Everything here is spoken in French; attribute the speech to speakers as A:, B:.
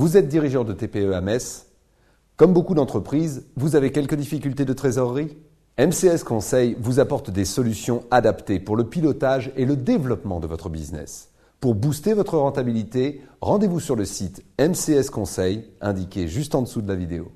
A: Vous êtes dirigeant de TPE à Metz. Comme beaucoup d'entreprises, vous avez quelques difficultés de trésorerie MCS Conseil vous apporte des solutions adaptées pour le pilotage et le développement de votre business. Pour booster votre rentabilité, rendez-vous sur le site MCS Conseil, indiqué juste en dessous de la vidéo.